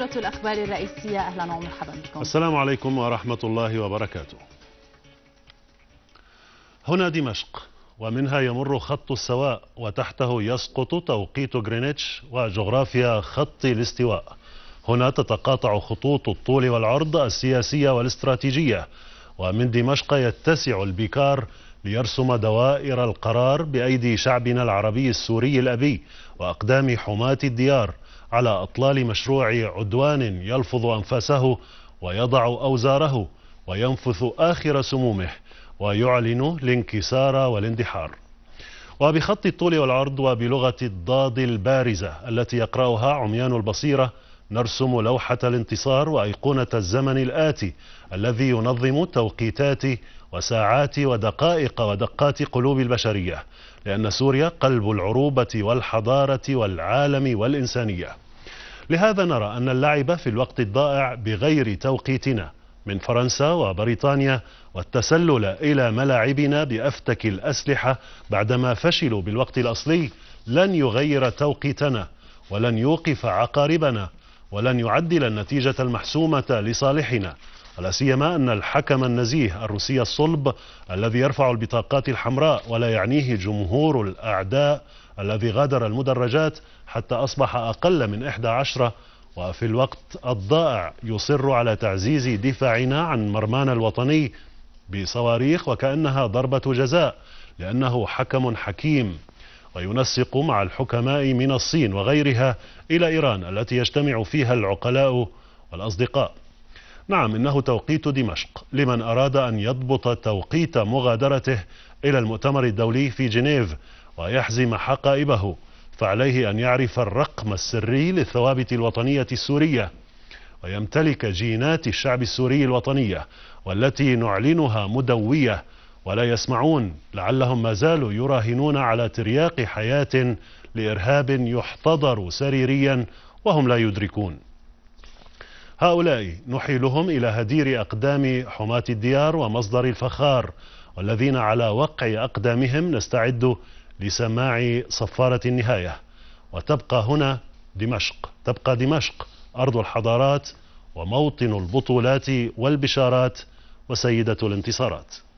نشرة الأخبار الرئيسية أهلا ومرحبا بكم السلام عليكم ورحمة الله وبركاته هنا دمشق ومنها يمر خط السواء وتحته يسقط توقيت غرينتش وجغرافيا خط الاستواء هنا تتقاطع خطوط الطول والعرض السياسية والاستراتيجية ومن دمشق يتسع البكار ليرسم دوائر القرار بأيدي شعبنا العربي السوري الأبي وأقدام حماة الديار على أطلال مشروع عدوان يلفظ أنفاسه ويضع أوزاره وينفث آخر سمومه ويعلن الانكسار والاندحار وبخط الطول والعرض وبلغة الضاد البارزة التي يقرأها عميان البصيرة نرسم لوحة الانتصار وأيقونة الزمن الآتي الذي ينظم توقيتات وساعات ودقائق ودقات قلوب البشرية لأن سوريا قلب العروبة والحضارة والعالم والإنسانية لهذا نرى أن اللعب في الوقت الضائع بغير توقيتنا من فرنسا وبريطانيا والتسلل إلى ملاعبنا بأفتك الأسلحة بعدما فشلوا بالوقت الأصلي لن يغير توقيتنا ولن يوقف عقاربنا ولن يعدل النتيجة المحسومة لصالحنا ولا سيما أن الحكم النزيه الروسي الصلب الذي يرفع البطاقات الحمراء ولا يعنيه جمهور الأعداء الذي غادر المدرجات حتى أصبح أقل من 11 وفي الوقت الضائع يصر على تعزيز دفاعنا عن مرمانا الوطني بصواريخ وكأنها ضربة جزاء لأنه حكم حكيم وينسق مع الحكماء من الصين وغيرها إلى إيران التي يجتمع فيها العقلاء والأصدقاء نعم إنه توقيت دمشق لمن أراد أن يضبط توقيت مغادرته إلى المؤتمر الدولي في جنيف ويحزم حقائبه فعليه أن يعرف الرقم السري للثوابت الوطنية السورية ويمتلك جينات الشعب السوري الوطنية والتي نعلنها مدوية ولا يسمعون لعلهم ما زالوا يراهنون على ترياق حياة لإرهاب يحتضر سريريا وهم لا يدركون هؤلاء نحيلهم إلى هدير أقدام حماة الديار ومصدر الفخار والذين على وقع أقدامهم نستعد لسماع صفارة النهاية وتبقى هنا دمشق تبقى دمشق أرض الحضارات وموطن البطولات والبشارات وسيدة الانتصارات